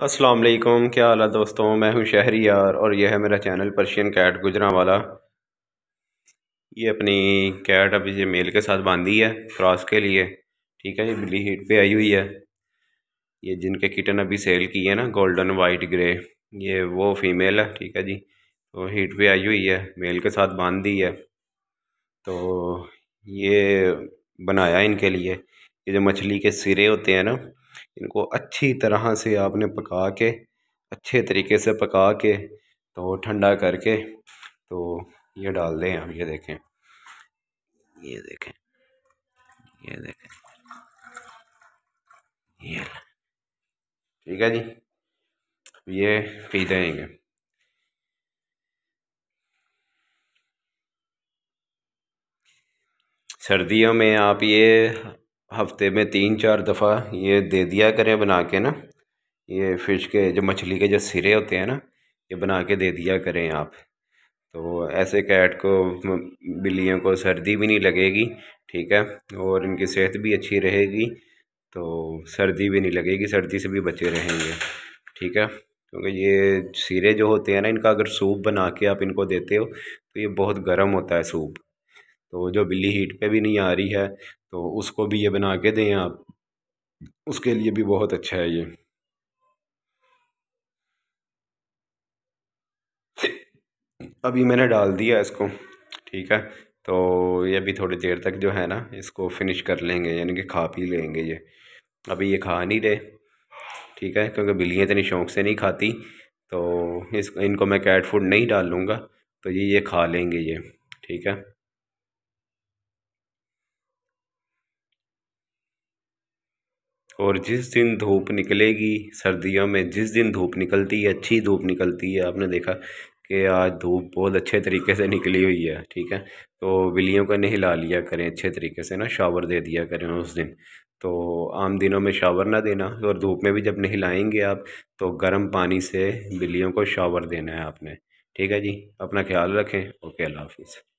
अस्सलाम वालेकुम क्या हाल है दोस्तों मैं हूं शहरी यार और यह है मेरा चैनल पर्शियन कैट गुजरा वाला ये अपनी कैट अभी ये मेल के साथ बांधी है क्रॉस के लिए ठीक है ये बिल्ली हीट पे आई हुई है ये जिनके किटन अभी सेल की है ना गोल्डन वाइट ग्रे ये वो फीमेल है ठीक है जी तो हीट पे आई हुई है मेल के साथ बांध दी है तो ये बनाया इनके लिए ये जो मछली के सिरे होते हैं ना इनको अच्छी तरह से आपने पका के अच्छे तरीके से पका के तो ठंडा करके तो ये डाल दें आप ये देखें ये देखें ये देखें ये ठीक है जी ये पी देंगे सर्दियों में आप ये हफ्ते में तीन चार दफ़ा ये दे दिया करें बना के ना ये फ़िश के जो मछली के जो सिरे होते हैं ना ये बना के दे दिया करें आप तो ऐसे कैट को बिल्लियों को सर्दी भी नहीं लगेगी ठीक है और इनकी सेहत भी अच्छी रहेगी तो सर्दी भी नहीं लगेगी सर्दी से भी बचे रहेंगे ठीक है क्योंकि ये सिरे जो होते हैं ना इनका अगर सूप बना के आप इनको देते हो तो ये बहुत गर्म होता है सूप तो जो बिल्ली हीट पे भी नहीं आ रही है तो उसको भी ये बना के दें आप उसके लिए भी बहुत अच्छा है ये अभी मैंने डाल दिया इसको ठीक है तो ये अभी थोड़ी देर तक जो है ना इसको फिनिश कर लेंगे यानी कि खा पी लेंगे ये अभी ये खा नहीं रहे ठीक है क्योंकि बिल्लियाँ इतनी शौक से नहीं खाती तो इस इनको मैं कैट फूड नहीं डालूँगा तो ये ये खा लेंगे ये ठीक है और जिस दिन धूप निकलेगी सर्दियों में जिस दिन धूप निकलती है अच्छी धूप निकलती है आपने देखा कि आज धूप बहुत अच्छे तरीके से निकली हुई है ठीक है तो बिल्लियों को नहला लिया करें अच्छे तरीके से ना शावर दे दिया करें उस दिन तो आम दिनों में शावर ना देना और धूप में भी जब नहलाएंगे आप तो गर्म पानी से बिल्लियों को शावर देना है आपने ठीक है जी अपना ख्याल रखें ओके अल्लाह हाफिज़